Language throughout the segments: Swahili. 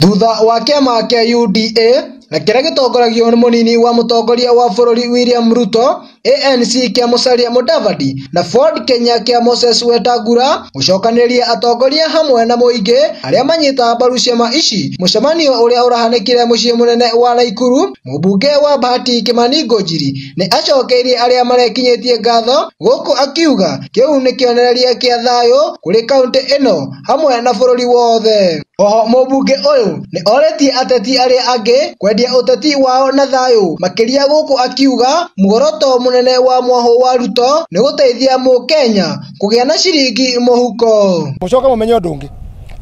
thutha wa kĩama kĩa UDA na kĩrĩa gĩtongoragio nĩ nini wa mũtongoria wa bũrũri William Ruto ANC kĩa Musalia Mudavadi na Ford Kenya kĩa Moses Wetangula gũcokanĩrĩria atongoria hamwe na mũingĩ arĩa manyitaga mbaru ciama ici mũcemanio ũrĩa ũrahanĩkire mũciĩ mũnene wa Naikuru mũmbunge wa Bahati Kimani Ngũnjiri nĩ acokeirie arĩa marekinyĩtie ngatho gũkũ akiuga kĩu nĩ kĩonereria kĩa thayũ kũrĩ kaunti ĩno hamwe na bũrũri wothe oho mũmbunge ũyũ nĩ orĩtie ateti arĩa angĩ kwendia ũteti wao na thayũ makĩria gũkũ akiuga muoroto munene wa mwaho wa ruto ni gå teithia må kenya kå na ciringi muhuko huko må coka må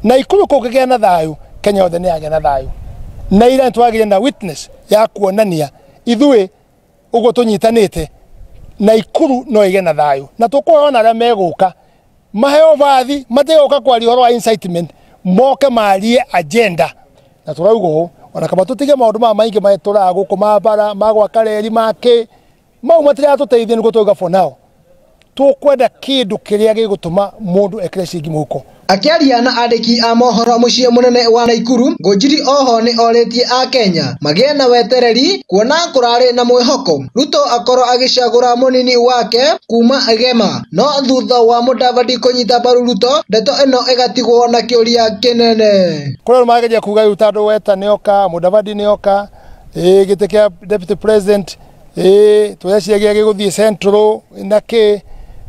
na ikuru kå na thayu kenya yothe ni yagä na thayå na ira nä na witness ya kuonania ithuä å tunyitanite na ikuru no ä na thayu na tå kå meguka maheo vathi matigå ka kwaria horo wa incitement moke marie agenda na tå raugå ona kama tutige tige maå maingi maya maingä matå raga gå kå mabara magwaka reri mau matiratũteithia nĩguo tũgabwo nao tukwenda kindu kiria gigutuma mundu ekire ciringi muko akiaria na andiki a mohoro mucii munene wa naikuru ngũnjiri oho ni oritie a kenya magie na wetereri kuona kurari na mwihoko ruto akorwo agicagura munini wake kuma gema no thutha wa mudavadi kunyita mbaru ruto ndeto ino igatigwo na kiuria kinene kuria mageria kuga riu tandu weta nioka mudavadi nioka e, gite deputy president ä tå rä gä gå thiä central na kä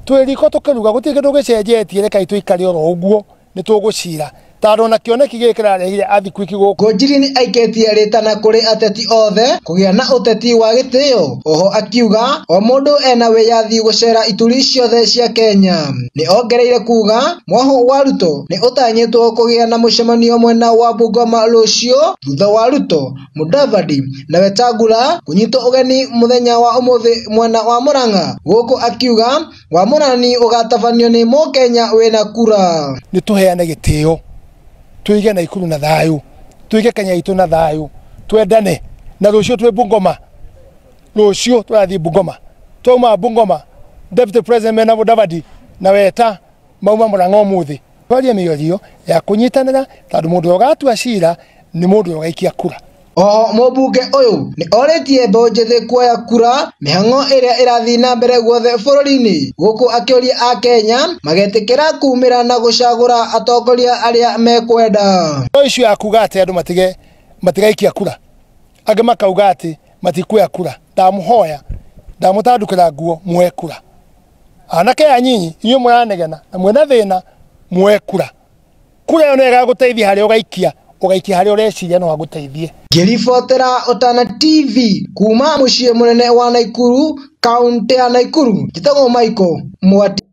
twä riko tå kä ruga gå tirä kä ndå gä cenjetie rekai tå ikare oro å guo nä tå gå cira tondå na kioneki gä kä rarehire athiku iki gå kå ngũnjiri nä aikätie rĩtana kũrĩ ateti othe kũgĩa na ũteti wa gĩtĩo oho akiuga o mũndũ ena wĩyathi gũcera ituri ciothe cia kenya nĩ ongereire kuuga mwaho wa ruto nĩ ũtanyĩtwo kũgĩa na mũcemanio mwena wa bungoma rũciũ thutha wa ruto mudavadi na wetangula kũnyitwo ũgeni mũthenya wa ũmũthĩ mwena wa mũrang'a gũkũ akiuga wa wamũrani ũgatabanio nĩ mũkenya wĩna kura nĩ tũheane gĩtĩo tuige na ikuru na thayu tuige kenya itu na thayu twendane na rucio twi bungoma rucio twathi bungoma twauma bungoma deputy president mena budavadi na weta mauma murango muthi twarie miorio ya kunyitanira tondu mundu ugatua cira ni mundu ugaikia kura oho mũmbunge ũyũ nĩ orĩtie mbeũ njĩthĩ kuoya kura mĩhang'o ĩrĩa ĩrathiĩ na mbere guothe bũrũri-inĩ gũkũ akĩũria akenya magetĩkĩra kumĩra na gũcagũra atongoria arĩa mekwenda icio ya kuga atĩ andũ matige matigaikia kura angĩ makauga atĩ matikuoya kura ndamũhoya ndamũtandũkĩra nguo muoe kura anake aya nyinyi inyuĩ mũranegena na mwena thĩna muoe kura kura ĩyo nĩyo ĩgagũteithia harĩa ũgaikia ugaikia harä a å reciria no agå teithie ngiribotera utana tv kuma muciĩ mũnene wa naikuru kaunti ya naikuru njitagwo maiko mwati